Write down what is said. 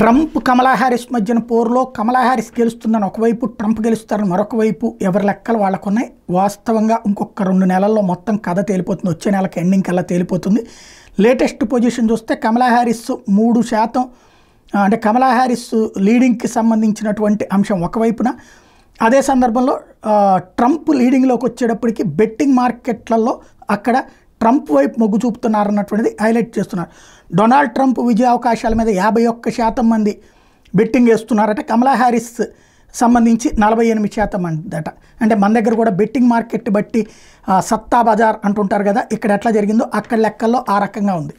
Trump కమలా Harris మధ్యన పోరులో కమలా Harris గెలుస్తుందని ఒకవైపు ట్రంప్ గెలుస్తారని మరొక వైపు ఎవరి లెక్కలు వాళ్ళకున్నాయి వాస్తవంగా ఇంకొక రెండు నెలల్లో మొత్తం కథ తేలిపోతుంది వచ్చే నెలకి ఎండింగ్ కల్లా తేలిపోతుంది లేటెస్ట్ పొజిషన్ చూస్తే కమలా హారిస్ మూడు శాతం అంటే కమలా హారిస్ లీడింగ్కి సంబంధించినటువంటి అంశం ఒకవైపున అదే సందర్భంలో ట్రంప్ లీడింగ్లోకి వచ్చేటప్పటికి బెట్టింగ్ మార్కెట్లలో అక్కడ ట్రంప్ వైపు మొగ్గు చూపుతున్నారన్నటువంటిది హైలైట్ చేస్తున్నారు డొనాల్డ్ ట్రంప్ విజయ అవకాశాల మీద యాభై ఒక్క శాతం మంది బెట్టింగ్ వేస్తున్నారట కమలా హ్యారిస్ సంబంధించి నలభై ఎనిమిది శాతం అంటట అంటే మన దగ్గర కూడా బెట్టింగ్ మార్కెట్ బట్టి సత్తా బజార్ అంటుంటారు కదా ఇక్కడ ఎట్లా జరిగిందో అక్కడ లెక్కల్లో ఆ రకంగా ఉంది